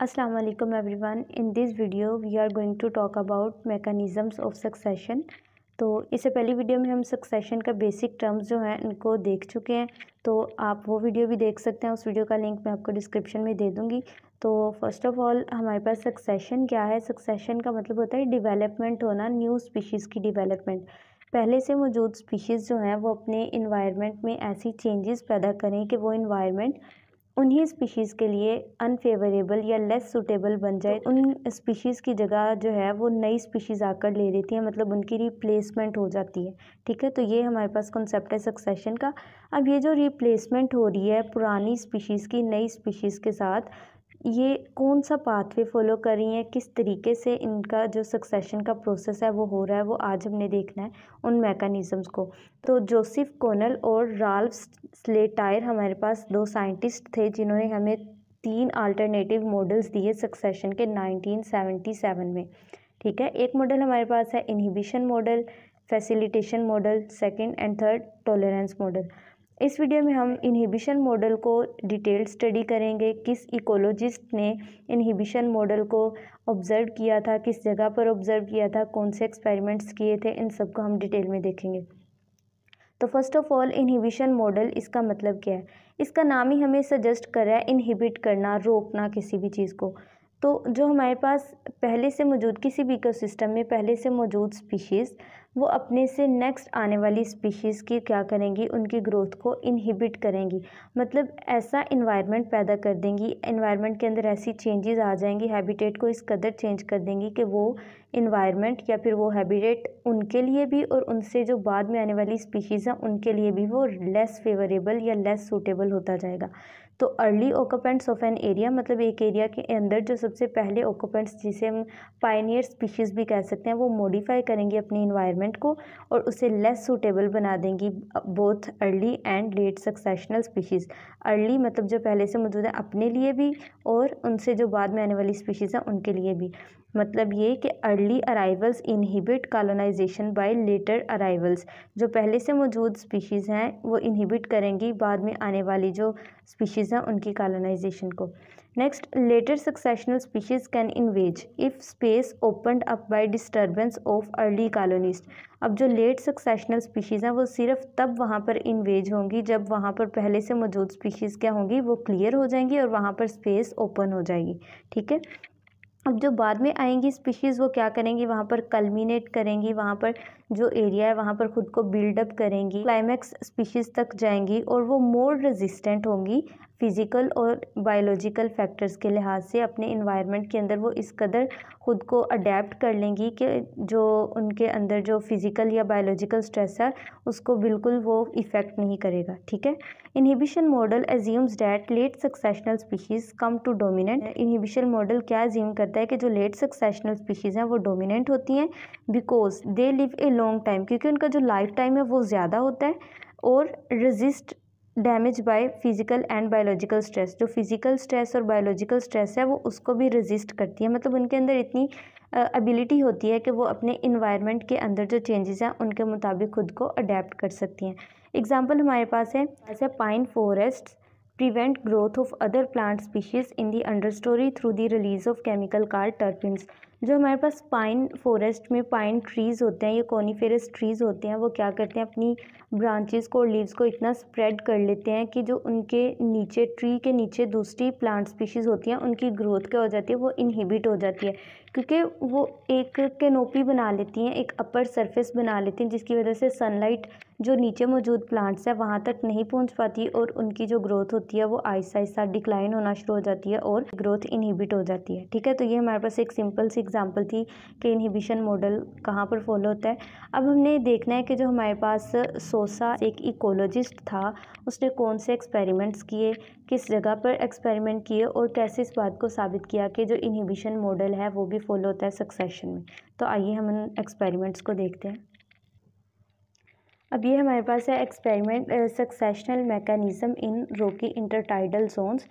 Aslam every one in this video we are going to talk about mechanisms of succession तो इससे पहली video में हम सक्सेशन का बेसिक टर्म्स जो हैं उनको देख चुके हैं तो आप वो वीडियो भी देख सकते हैं उस वीडियो का लिंक मैं आपको डिस्क्रिप्शन में दे दूँगी तो फर्स्ट ऑफ़ ऑल हमारे पास सक्सेशन क्या है सक्सेशन का मतलब होता है डिवेलपमेंट होना न्यू स्पीशीज़ की डिवेलपमेंट पहले से मौजूद स्पीशीज़ जो हैं वो अपने इन्वायरमेंट में ऐसी चेंजेस पैदा करें कि वो इन्वायरमेंट उन्हीं स्पीशीज़ के लिए अनफेवरेबल या लेस सूटेबल बन जाए उन स्पीशीज़ की जगह जो है वो नई स्पीशीज़ आकर ले लेती है मतलब उनकी रिप्लेसमेंट हो जाती है ठीक है तो ये हमारे पास कॉन्सेप्ट है सक्सेशन का अब ये जो रिप्लेसमेंट हो रही है पुरानी स्पीशीज़ की नई स्पीशीज़ के साथ ये कौन सा पाथवे फॉलो कर रही हैं किस तरीके से इनका जो सक्सेशन का प्रोसेस है वो हो रहा है वो आज हमने देखना है उन मैकानिज़म्स को तो जोसेफ कोनल और राल्फ स्लेट टायर हमारे पास दो साइंटिस्ट थे जिन्होंने हमें तीन अल्टरनेटिव मॉडल्स दिए सक्सेशन के 1977 में ठीक है एक मॉडल हमारे पास है inhibition model facilitation model second and third tolerance model इस वीडियो में हम इनहिबिशन मॉडल को डिटेल स्टडी करेंगे किस इकोलॉजिस्ट ने इनहिबिशन मॉडल को ऑब्ज़र्व किया था किस जगह पर ऑब्ज़र्व किया था कौन से एक्सपेरिमेंट्स किए थे इन सबको हम डिटेल में देखेंगे तो first of all inhibition model इसका मतलब क्या है इसका नाम ही हमें सजेस्ट कर रहा है इनहिबिट करना रोकना किसी भी चीज़ को तो जो हमारे पास पहले से मौजूद किसी भी इकोसिस्टम में पहले से मौजूद स्पीशीज़ वो अपने से नेक्स्ट आने वाली स्पीशीज़ की क्या करेंगी उनकी ग्रोथ को इनहिबिट करेंगी मतलब ऐसा इन्वायरमेंट पैदा कर देंगी इन्वायरमेंट के अंदर ऐसी चेंजेस आ जाएंगी हैबिटेट को इस कदर चेंज कर देंगी कि वो इन्वायरमेंट या फिर वो हैबिटेट उनके लिए भी और उनसे जो बाद में आने वाली स्पीशीज़ हैं उनके लिए भी वो लेस फेवरेबल या लेस सूटेबल होता जाएगा तो early occupants of an area मतलब एक एरिया के अंदर जो सबसे पहले ओकोपेंट्स जिसे हम पाइनियर स्पीशीज़ भी कह सकते हैं वो मॉडिफाई करेंगे अपने इन्वायरमेंट को और उसे लेस सूटेबल बना देंगी both early and late successional species early मतलब जो पहले से मौजूद है अपने लिए भी और उनसे जो बाद में आने वाली स्पीशीज़ हैं उनके लिए भी मतलब ये कि early arrivals inhibit colonisation by later arrivals जो पहले से मौजूद स्पीशीज़ हैं वो इनहिबिट करेंगी बाद में आने वाली जो स्पीशीज़ हैं उनकी कॉलोनाइजेशन को next later successional species can invade if space opened up by disturbance of early colonist अब जो लेट सक्सेशनल स्पीशीज़ हैं वो सिर्फ तब वहाँ पर इन्वेज होंगी जब वहाँ पर पहले से मौजूद स्पीशीज़ क्या होंगी वो क्लियर हो जाएंगी और वहाँ पर स्पेस ओपन हो जाएगी ठीक है अब जो बाद में आएंगी स्पीशीज़ वो क्या करेंगी वहाँ पर कलमिनेट करेंगी वहाँ पर जो एरिया है वहाँ पर खुद को बिल्डअप करेंगी क्लाइमैक्स स्पीशीज़ तक जाएंगी और वो मोर रेजिस्टेंट होंगी फिज़िकल और बायोलॉजिकल फैक्टर्स के लिहाज से अपने इन्वायरमेंट के अंदर वो इस कदर ख़ुद को अडेप्ट कर लेंगी कि जो उनके अंदर जो फिज़िकल या बायोलॉजिकल स्ट्रेस है उसको बिल्कुल वो इफ़ेक्ट नहीं करेगा ठीक है inhibition model assumes that late successional species come to dominant inhibition model क्या एज्यूम करता है कि जो लेट सक्सेशनल स्पीशीज़ हैं वो डोमिनेंट होती हैं because they live a long time क्योंकि उनका जो लाइफ टाइम है वो ज़्यादा होता है और resist damage by physical and biological stress जो फिज़िकल स्ट्रेस और बायोलॉजिकल स्ट्रेस है वो उसको भी रेजिस्ट करती है मतलब उनके अंदर इतनी एबिलिटी होती है कि वो अपने इन्वायरमेंट के अंदर जो चेंजेस हैं उनके मुताबिक खुद को अडेप्ट कर सकती हैं एग्जाम्पल हमारे पास है ऐसे pine forest prevent growth of other plant species in the understory through the release of chemical car terpenes जो हमारे पास पाइन फॉरेस्ट में पाइन ट्रीज़ होते हैं ये कॉनीफेरस ट्रीज़ होते हैं वो क्या करते हैं अपनी ब्रांचेस को और लीव्स को इतना स्प्रेड कर लेते हैं कि जो उनके नीचे ट्री के नीचे दूसरी प्लांट स्पीशीज़ होती हैं उनकी ग्रोथ क्या हो जाती है वो इनहिबिट हो जाती है क्योंकि वो एक कैनोपी बना लेती हैं एक अपर सरफेस बना लेती हैं जिसकी वजह से सनलाइट जो नीचे मौजूद प्लांट्स है वहाँ तक नहीं पहुँच पाती और उनकी जो ग्रोथ होती है वो आहिस्ता आहिस्ता डिक्लाइन होना शुरू हो जाती है और ग्रोथ इनहिबिट हो जाती है ठीक है तो ये हमारे पास एक सिंपल सी एग्जाम्पल थी कि इनहिबिशन मॉडल कहाँ पर फॉलो होता है अब हमने देखना है कि जो हमारे पास सोसा एक इकोलॉजिस्ट था उसने कौन से एक्सपेरिमेंट्स किए किस जगह पर एक्सपेरिमेंट किए और कैसे इस बात को साबित किया कि जो इनहिबिशन मॉडल है वो भी फॉलो होता है सक्सेशन में तो आइए हम उन एक्सपेरिमेंट्स को देखते हैं अब ये हमारे पास है एक्सपेरिमेंट सक्सेशनल मैकेनिज़म इन रोकी इंटरटाइडल जोन्स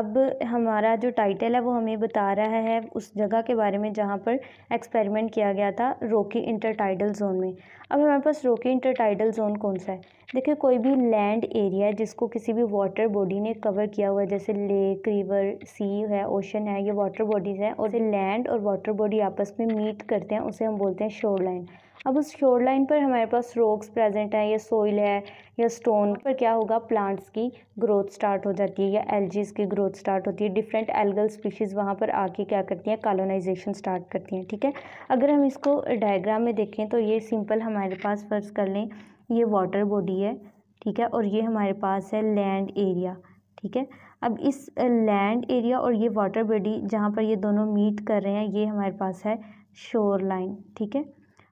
अब हमारा जो टाइटल है वो हमें बता रहा है उस जगह के बारे में जहाँ पर एक्सपेरिमेंट किया गया था रोकी इंटरटाइडल जोन में अब हमारे पास रोकी इंटरटाइडल जोन कौन सा है देखिए कोई भी लैंड एरिया है जिसको किसी भी वाटर बॉडी ने कवर किया हुआ है जैसे लेक रिवर सी है ओशन है ये वाटर बॉडीज़ हैं और लैंड और वाटर बॉडी आपस में मीट करते हैं उसे हम बोलते हैं शोर लाइन अब उस शोर लाइन पर हमारे पास रोक्स प्रेजेंट हैं या सोइल है या स्टोन पर क्या होगा प्लांट्स की ग्रोथ स्टार्ट हो जाती है या एलजीज की ग्रोथ स्टार्ट होती है डिफरेंट एल्गल स्पीशीज़ वहाँ पर आके क्या करती हैं कॉलोनाइजेशन स्टार्ट करती हैं ठीक है अगर हम इसको डायग्राम में देखें तो ये सिंपल हमारे पास फर्ज कर लें ये वाटर बॉडी है ठीक है और ये हमारे पास है लैंड एरिया ठीक है अब इस लैंड एरिया और ये वाटर बॉडी जहाँ पर ये दोनों मीट कर रहे हैं ये हमारे पास है शोर लाइन ठीक है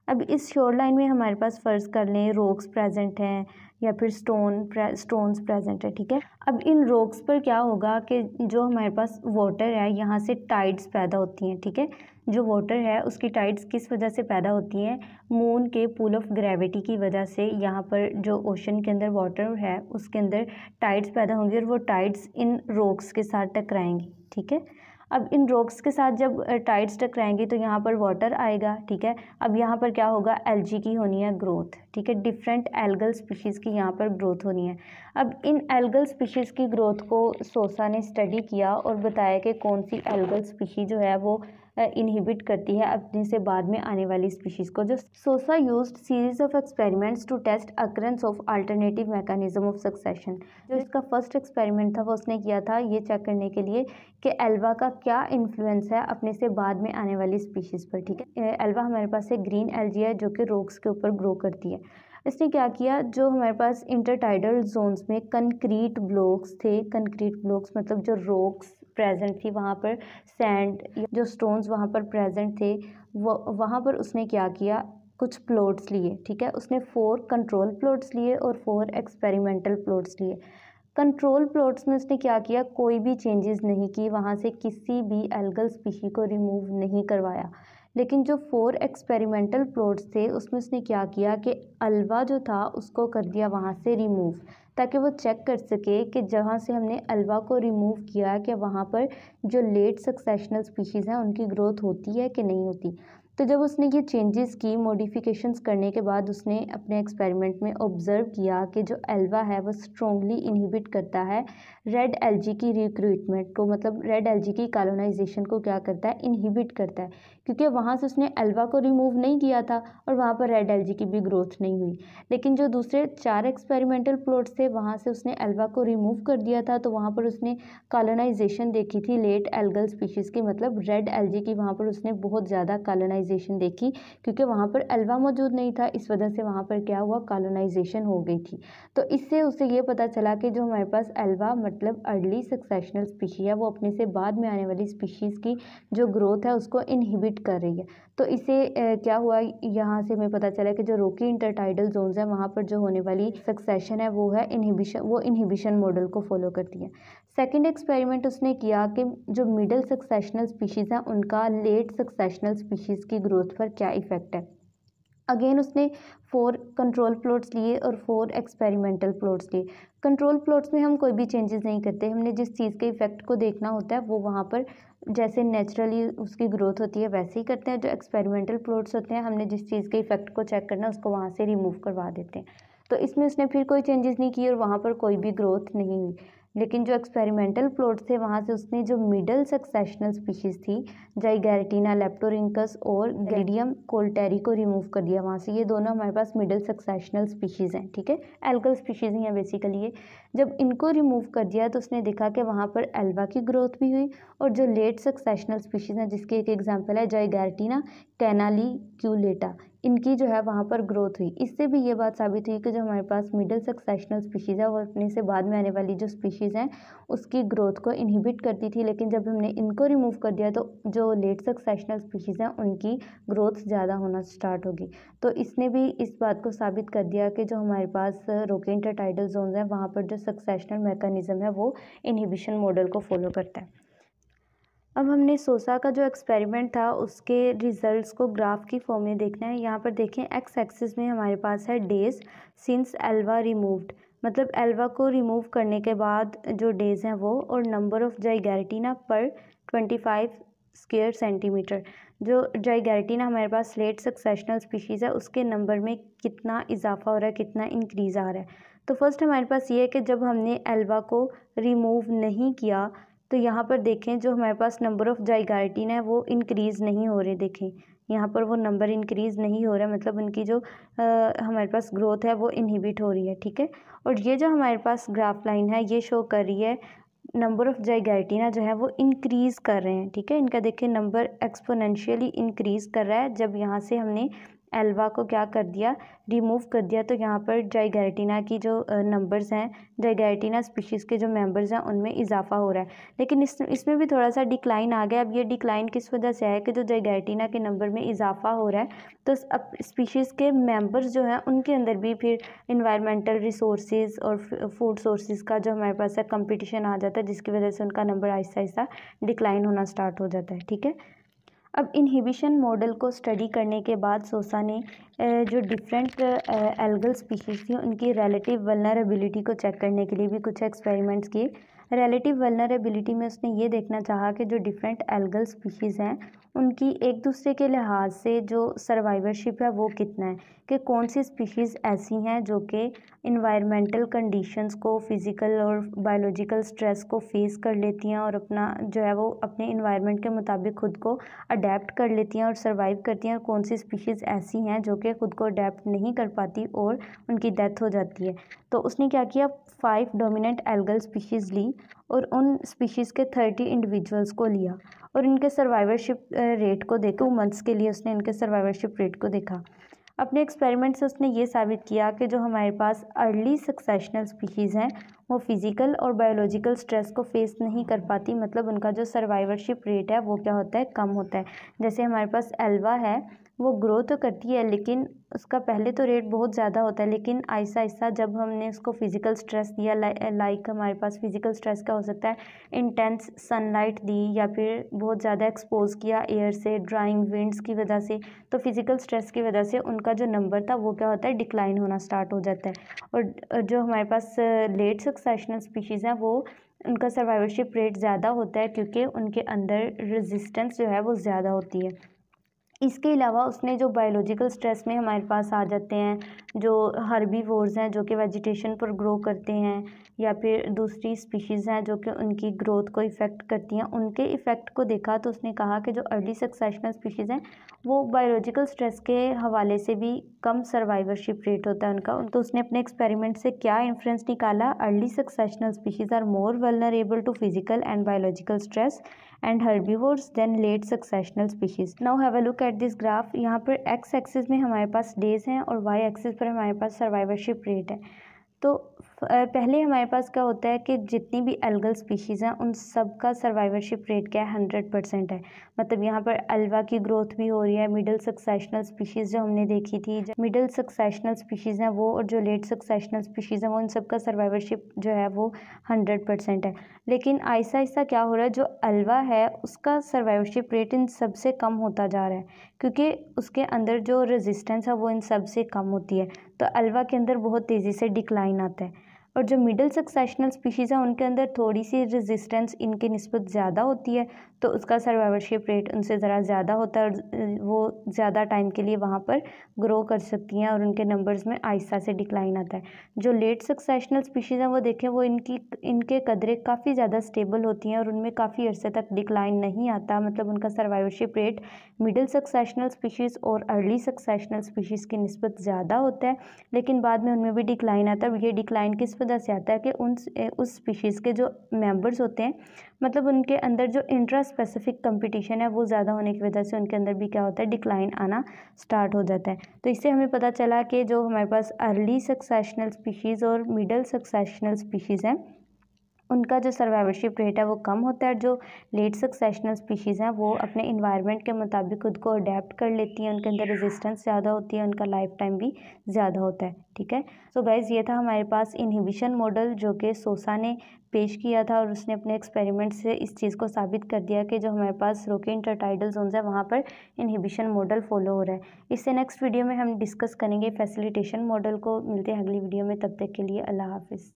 अब इस शोर लाइन में हमारे पास फ़र्ज़ कर लें रोक्स प्रेजेंट हैं या फिर स्टोन स्टोन्स प्रेजेंट है ठीक है अब इन रोक्स पर क्या होगा कि जो हमारे पास वाटर है यहाँ से टाइड्स पैदा होती हैं ठीक है थीके? जो वाटर है उसकी टाइड्स किस वजह से पैदा होती हैं मून के पुल ऑफ ग्रेविटी की वजह से यहाँ पर जो ओशन के अंदर वाटर है उसके अंदर टाइड्स पैदा होंगी और वो टाइड्स इन रोक्स के साथ टकराएंगी ठीक है अब इन रोक्स के साथ जब टाइड्स टकराएंगे तो यहाँ पर वाटर आएगा ठीक है अब यहाँ पर क्या होगा एलजी की होनी है ग्रोथ ठीक है डिफरेंट एल्गल स्पीशीज़ की यहाँ पर ग्रोथ होनी है अब इन एल्गल स्पीशीज़ की ग्रोथ को सोसा ने स्टडी किया और बताया कि कौन सी एल्गल स्पीशी जो है वो इनहिबिट करती है अपने से बाद में आने वाली स्पीशीज़ को जो Sousa use series of experiments to test occurrence of alternative mechanism of succession जो इसका फर्स्ट एक्सपेरिमेंट था वो उसने किया था ये चेक करने के लिए कि एल्वा का क्या इन्फ्लुएंस है अपने से बाद में आने वाली स्पीशीज़ पर ठीक है एल्वा हमारे पास है ग्रीन एलजी है जो कि रोक्स के ऊपर ग्रो करती है इसने क्या किया जो हमारे पास इंटरटाइडल जोन्स में कंक्रीट ब्लॉक्स थे कंक्रीट ब्लॉक्स मतलब जो रोक्स प्रेजेंट थी वहाँ पर सैंड जो स्टोन्स वहाँ पर प्रेजेंट थे वो वहाँ पर उसने क्या किया कुछ प्लॉट्स लिए ठीक है उसने फोर कंट्रोल प्लॉट्स लिए और फोर एक्सपेरिमेंटल प्लॉट्स लिए कंट्रोल प्लॉट्स में उसने क्या किया कोई भी चेंजेस नहीं की वहाँ से किसी भी एल्गल स्पीशी को रिमूव नहीं करवाया लेकिन जो फोर एक्सपेरिमेंटल प्लॉट्स थे उसमें उसने क्या किया कि अलवा जो था उसको कर दिया वहाँ से रिमूव ताकि वो चेक कर सके कि जहाँ से हमने अलवा को रिमूव किया कि वहाँ पर जो लेट सक्सेशनल स्पीशीज़ हैं उनकी ग्रोथ होती है कि नहीं होती तो जब उसने ये चेंजेस की मॉडिफिकेशंस करने के बाद उसने अपने एक्सपेरिमेंट में ऑब्ज़र्व किया कि जो एल्वा है वो स्ट्रॉन्गली इनहिबिट करता है रेड एलजी की रिक्रूटमेंट को मतलब रेड एलजी की कॉलोनाइजेशन को क्या करता है इनहिबिट करता है क्योंकि वहाँ से उसने एल्वा को रिमूव नहीं किया था और वहाँ पर रेड एलजी की भी ग्रोथ नहीं हुई लेकिन जो दूसरे चार एक्सपेरिमेंटल प्लॉट्स थे वहाँ से उसने एल्वा को रिमूव कर दिया था तो वहाँ पर उसने कॉलोनाइजेशन देखी थी लेट एल्गल स्पीशीज़ की मतलब रेड एल की वहाँ पर उसने बहुत ज़्यादा कॉलोनाइजेशन देखी क्योंकि वहाँ पर एल्वा मौजूद नहीं था इस वजह से वहाँ पर क्या हुआ कॉलोनाइजेशन हो गई थी तो इससे उसे ये पता चला कि जो हमारे पास एल्वा मतलब अर्ली सक्सेशनल स्पीशी है वो अपने से बाद में आने वाली स्पीशीज़ की जो ग्रोथ है उसको इनहिबिट एक्टिवेट कर रही है तो इसे क्या हुआ यहाँ से हमें पता चला कि जो रोकी इंटरटाइडल जोन्स है वहाँ पर जो होने वाली सक्सेशन है वो है इनहिबिशन वो इनहिबिशन मॉडल को फॉलो करती है सेकेंड एक्सपेरिमेंट उसने किया कि जो मिडल सक्सेशनल स्पीशीज़ हैं उनका लेट सक्सेशनल स्पीशीज़ की ग्रोथ पर क्या इफ़ेक्ट है अगेन उसने फोर कंट्रोल प्लॉट्स लिए और फोर एक्सपेरिमेंटल प्लॉट्स लिए कंट्रोल प्लॉट्स में हम कोई भी चेंजेस नहीं करते हमने जिस चीज़ के इफ़ेक्ट को देखना होता है वो वहाँ पर जैसे नेचुरली उसकी ग्रोथ होती है वैसे ही करते हैं जो एक्सपेरिमेंटल प्लॉट्स होते हैं हमने जिस चीज़ के इफ़ेक्ट को चेक करना है उसको वहाँ से रिमूव करवा देते हैं तो इसमें उसने फिर कोई चेंजेस नहीं किए और वहाँ पर कोई भी ग्रोथ नहीं हुई लेकिन जो एक्सपेरिमेंटल प्लॉट थे वहाँ से उसने जो मिडल सक्सेशनल स्पीशीज़ थी जाइगैरटीना लेप्टोरिंकस और गेडियम कोल्टेरी को रिमूव कर दिया वहाँ से ये दोनों हमारे पास मिडल सक्सेशनल स्पीशीज़ हैं ठीक है एल्कल स्पीशीज़ ही हैं बेसिकली ये जब इनको रिमूव कर दिया तो उसने देखा कि वहाँ पर एल्वा की ग्रोथ भी हुई और जो लेट सक्सेशनल स्पीशीज़ हैं जिसकी एक एग्जाम्पल है जाइगैरटीना टेनालीक्यूलेटा इनकी जो है वहाँ पर ग्रोथ हुई इससे भी ये बात साबित हुई कि जो हमारे पास मिडिल सक्सेशनल स्पीशीज़ है वो अपने से बाद में आने वाली जो स्पीशीज़ हैं उसकी ग्रोथ को इनहिबिट करती थी लेकिन जब हमने इनको रिमूव कर दिया तो जो लेट सक्सेशनल स्पीशीज़ हैं उनकी ग्रोथ ज़्यादा होना स्टार्ट होगी तो इसने भी इस बात को साबित कर दिया कि जो हमारे पास रोके टाइडल जोन हैं वहाँ पर जो सक्सेशनल मेकानिज़म है वो इनहिबिशन मॉडल को फॉलो करता है अब हमने सोसा का जो एक्सपेरिमेंट था उसके रिजल्ट्स को ग्राफ की फॉर्म में देखना है यहाँ पर देखें एक्स एक्सिस में हमारे पास है डेज सिंस एल्वा रिमूव्ड मतलब एल्वा को रिमूव करने के बाद जो डेज हैं वो और नंबर ऑफ़ जाइगैरटीना पर ट्वेंटी फाइव स्क्वेयर सेंटीमीटर जो जाइगैरटीना हमारे पास लेट सक्सेशनल स्पीशीज़ है उसके नंबर में कितना इजाफा हो रहा है कितना इंक्रीज़ आ रहा है तो फर्स्ट हमारे पास ये है कि जब हमने एल्वा को रिमूव नहीं किया तो यहाँ पर देखें जो हमारे पास नंबर ऑफ़ जाइगार्टिन है वो इनक्रीज़ नहीं हो रहे देखें यहाँ पर वो नंबर इंक्रीज़ नहीं हो रहा है मतलब उनकी जो आ, हमारे पास ग्रोथ है वो इनहिबिट हो रही है ठीक है और ये जो हमारे पास ग्राफ लाइन है ये शो कर रही है नंबर ऑफ़ जाइगार्टिना जो है वो इंक्रीज़ कर रहे हैं ठीक है इनका देखें नंबर एक्सपोनेंशियली इंक्रीज़ कर रहा है जब यहाँ से हमने एल्वा को क्या कर दिया रिमूव कर दिया तो यहाँ पर जाइगैरटीना की जो नंबर्स हैं जाइगैरटीना स्पीशीज़ के जो मेंबर्स हैं उनमें इजाफा हो रहा है लेकिन इस इसमें भी थोड़ा सा डिक्लाइन आ गया अब ये डिक्लाइन किस वजह से है कि जो जाइगैरटीना के नंबर में इजाफा हो रहा है तो अब स्पीशीज़ के मेम्बर्स जो हैं उनके अंदर भी फिर इन्वायरमेंटल रिसोर्स और फूड सोर्सेज का जो हमारे पास है कम्पिटिशन आ जाता है जिसकी वजह से उनका नंबर आहिस्ता आहिस्ता डिक्लाइन होना स्टार्ट हो जाता है ठीक है अब इनहिबिशन मॉडल को स्टडी करने के बाद सोसा ने जो डिफरेंट एल्गल स्पीशीज़ थी उनकी रिलेटिव वलनरेबिलिटी को चेक करने के लिए भी कुछ एक्सपेरिमेंट्स किए रिलेटिव वेलनरेबिलिटी में उसने ये देखना चाहा कि जो डिफरेंट एल्गल स्पीशीज़ हैं उनकी एक दूसरे के लिहाज से जो सर्वाइवरशिप है वो कितना है कि कौन सी स्पीशीज़ ऐसी हैं जो कि इन्वायरमेंटल कंडीशंस को फिज़िकल और बायोलॉजिकल स्ट्रेस को फेस कर लेती हैं और अपना जो है वो अपने इन्वायरमेंट के मुताबिक खुद को अडेप्ट कर लेती हैं और सर्वाइव करती हैं और कौन सी स्पीशीज़ ऐसी हैं जो कि खुद को अडेप्ट नहीं कर पाती और उनकी डेथ हो जाती है तो उसने क्या किया फाइव डोमिनेंट एल्गल स्पीशीज़ ली और उन स्पीशीज़ के थर्टी इंडिविजुअल्स को लिया और इनके सर्वाइवरशिप रेट को देखा टू मंथ्स के लिए उसने इनके सर्वाइवरशिप रेट को देखा अपने एक्सपेरिमेंट से उसने ये साबित किया कि जो हमारे पास अर्ली सक्सेशनल स्पीशीज़ हैं वो फिज़िकल और बायोलॉजिकल स्ट्रेस को फेस नहीं कर पाती मतलब उनका जो सर्वाइवरशिप रेट है वो क्या होता है कम होता है जैसे हमारे पास एल्वा है वो ग्रो तो करती है लेकिन उसका पहले तो रेट बहुत ज़्यादा होता है लेकिन ऐसा ऐसा जब हमने उसको फिज़िकल स्ट्रेस दिया लाइक हमारे पास फिज़िकल स्ट्रेस का हो सकता है इंटेंस सनलाइट दी या फिर बहुत ज़्यादा एक्सपोज किया एयर से ड्राइंग विंड्स की वजह से तो फिज़िकल स्ट्रेस की वजह से उनका जो नंबर था वो क्या होता है डिक्लाइन होना स्टार्ट हो जाता है और जो हमारे पास लेट सक्सेशनल स्पीशीज़ हैं वो उनका सर्वाइवरशिप रेट ज़्यादा होता है क्योंकि उनके अंदर रेजिस्टेंस जो है वो ज़्यादा होती है इसके अलावा उसने जो बायोलॉजिकल स्ट्रेस में हमारे पास आ जाते हैं जो वोर्स हैं जो कि वेजिटेशन पर ग्रो करते हैं या फिर दूसरी स्पीशीज़ हैं जो कि उनकी ग्रोथ को इफ़ेक्ट करती हैं उनके इफ़ेक्ट को देखा तो उसने कहा कि जो अर्ली सक्सेशनल स्पीशीज़ हैं वो बायोलॉजिकल स्ट्रेस के हवाले से भी कम सर्वाइवरशिप रेट होता है उनका तो उसने अपने एक्सपेरिमेंट से क्या इन्फ्रेंस निकाला early successional species are more vulnerable to physical and biological stress and herbivores than late successional species now have a look at this graph यहाँ पर एक्स एक्सिस में हमारे पास डेज हैं और वाई एक्सिस पर हमारे पास सर्वाइवरशिप रेट है तो पहले हमारे पास क्या होता है कि जितनी भी अलगल स्पीशीज़ हैं उन सब का सर्वाइवरशिप रेट क्या है हंड्रेड परसेंट है मतलब यहाँ पर अलवा की ग्रोथ भी हो रही है मिडल सक्सेशनल स्पीशीज़ जो हमने देखी थी मिडिल सक्सेशनल स्पीशीज़ हैं वो और जो लेट सक्सेशनल स्पीशीज़ हैं वो उन सब का सर्वाइवरशिप जो है वो हंड्रेड परसेंट है लेकिन आहिस्ता आहिस्ता क्या हो रहा है जो अलवा है उसका सर्वाइवरशिप रेट इन सबसे कम होता जा रहा है क्योंकि उसके अंदर जो रेजिस्टेंस है वो इन सबसे कम होती है तो अलवा के अंदर बहुत तेज़ी से डिक्लाइन आता है और जो मिडिल सक्सेशनल स्पीशीज़ हैं उनके अंदर थोड़ी सी रेजिस्टेंस इनके नस्बत ज़्यादा होती है तो उसका सर्वाइवरशिप रेट उनसे ज़रा ज़्यादा होता है और वो ज़्यादा टाइम के लिए वहाँ पर ग्रो कर सकती हैं और उनके नंबर्स में आहिस्ता से डिक्लाइन आता है जो लेट सक्सेशनल स्पीशीज़ हैं वो देखें वो इनकी इनके कदरें काफ़ी ज़्यादा स्टेबल होती हैं और उनमें काफ़ी अर्से तक डिक्लाइन नहीं आता मतलब उनका survivorship rate middle successional species और अर्ली सक्सेशनल स्पीशीज़ की नस्बत ज़्यादा होता है लेकिन बाद में उनमें भी डिक्लाइन आता है ये डिक्लाइन किस वजह से आता है कि उन उस स्पीशीज़ के जो मेम्बर्स होते हैं मतलब उनके अंदर जो इंट्रा स्पेसिफिक कंपटीशन है वो ज़्यादा होने की वजह से उनके अंदर भी क्या होता है डिक्लाइन आना स्टार्ट हो जाता है तो इससे हमें पता चला कि जो हमारे पास अर्ली सक्सेशनल स्पीशीज़ और मिडल सक्सेशनल स्पीशीज़ हैं उनका जो सर्वाइवरशिप रेट है वो कम होता है जो लेट सक्सेशनल स्पीशीज़ हैं वो अपने इन्वायरमेंट के मुताबिक खुद को अडेप्ट कर लेती हैं उनके अंदर रेजिस्टेंस ज़्यादा होती है उनका लाइफ टाइम भी ज़्यादा होता है ठीक है सो so गाइज़ ये था हमारे पास इनहिबिशन मॉडल जो कि सोसा ने पेश किया था और उसने अपने एक्सपेरिमेंट से इस चीज़ को साबित कर दिया कि जो हमारे पास रोके इंटरटाइडल जोन्स है वहाँ पर इनहिबिशन मॉडल फॉलो हो रहा है इससे नेक्स्ट वीडियो में हम डिस्कस करेंगे फैसिलिटेशन मॉडल को मिलते हैं अगली वीडियो में तब तक के लिए अल्लाह हाफिज़